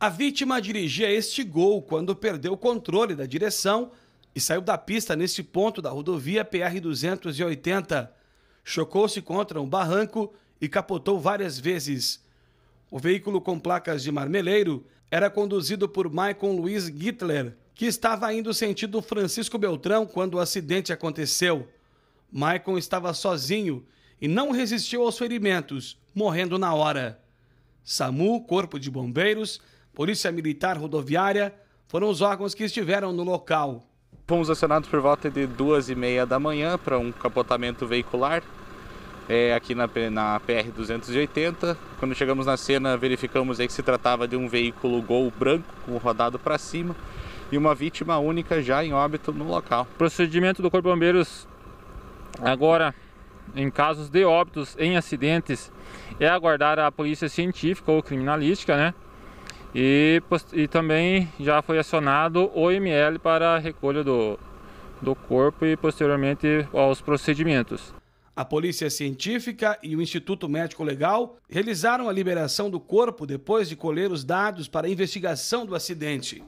A vítima dirigia este gol quando perdeu o controle da direção e saiu da pista nesse ponto da rodovia PR-280. Chocou-se contra um barranco e capotou várias vezes. O veículo com placas de marmeleiro era conduzido por Maicon Luiz Gittler, que estava indo sentido Francisco Beltrão quando o acidente aconteceu. Maicon estava sozinho e não resistiu aos ferimentos, morrendo na hora. SAMU, Corpo de Bombeiros, Polícia Militar Rodoviária foram os órgãos que estiveram no local. Fomos acionados por volta de duas e meia da manhã para um capotamento veicular é, aqui na, na PR-280. Quando chegamos na cena, verificamos aí que se tratava de um veículo Gol branco com rodado para cima e uma vítima única já em óbito no local. Procedimento do Corpo de Bombeiros agora em casos de óbitos em acidentes é aguardar a polícia científica ou criminalística, né? E, e também já foi acionado o ML para a recolha do, do corpo e posteriormente aos procedimentos. A Polícia Científica e o Instituto Médico Legal realizaram a liberação do corpo depois de colher os dados para a investigação do acidente.